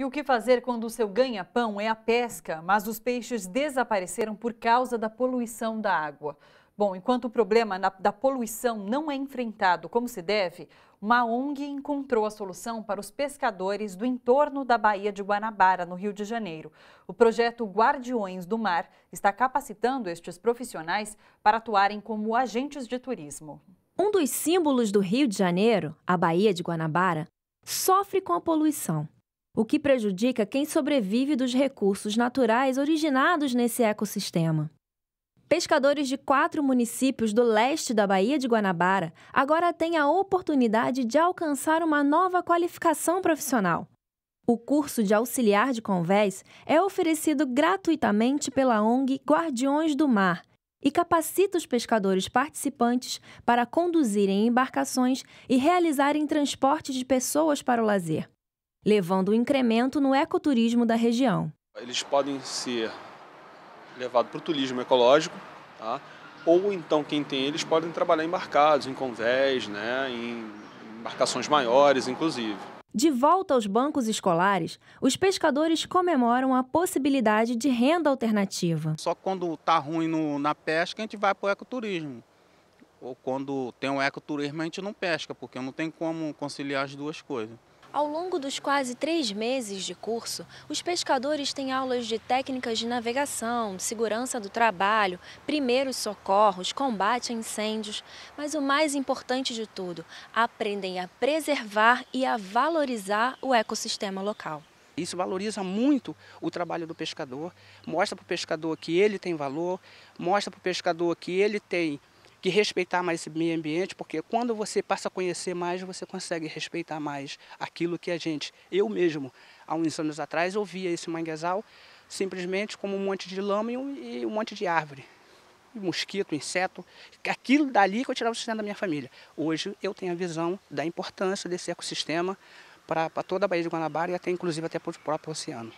E o que fazer quando o seu ganha-pão é a pesca, mas os peixes desapareceram por causa da poluição da água? Bom, enquanto o problema na, da poluição não é enfrentado como se deve, uma ONG encontrou a solução para os pescadores do entorno da Baía de Guanabara, no Rio de Janeiro. O projeto Guardiões do Mar está capacitando estes profissionais para atuarem como agentes de turismo. Um dos símbolos do Rio de Janeiro, a Baía de Guanabara, sofre com a poluição o que prejudica quem sobrevive dos recursos naturais originados nesse ecossistema. Pescadores de quatro municípios do leste da Baía de Guanabara agora têm a oportunidade de alcançar uma nova qualificação profissional. O curso de auxiliar de convés é oferecido gratuitamente pela ONG Guardiões do Mar e capacita os pescadores participantes para conduzirem embarcações e realizarem transporte de pessoas para o lazer levando o um incremento no ecoturismo da região. Eles podem ser levados para o turismo ecológico, tá? ou então quem tem eles podem trabalhar embarcados, em convés, né? em embarcações maiores, inclusive. De volta aos bancos escolares, os pescadores comemoram a possibilidade de renda alternativa. Só quando está ruim no, na pesca, a gente vai para o ecoturismo. Ou quando tem um ecoturismo, a gente não pesca, porque não tem como conciliar as duas coisas. Ao longo dos quase três meses de curso, os pescadores têm aulas de técnicas de navegação, segurança do trabalho, primeiros socorros, combate a incêndios. Mas o mais importante de tudo, aprendem a preservar e a valorizar o ecossistema local. Isso valoriza muito o trabalho do pescador, mostra para o pescador que ele tem valor, mostra para o pescador que ele tem que respeitar mais esse meio ambiente, porque quando você passa a conhecer mais, você consegue respeitar mais aquilo que a gente, eu mesmo, há uns anos atrás, ouvia esse manguezal simplesmente como um monte de lama e um monte de árvore. E mosquito, inseto, aquilo dali que eu tirava o sustento da minha família. Hoje eu tenho a visão da importância desse ecossistema para toda a Baía de Guanabara e até inclusive até para o próprio oceano.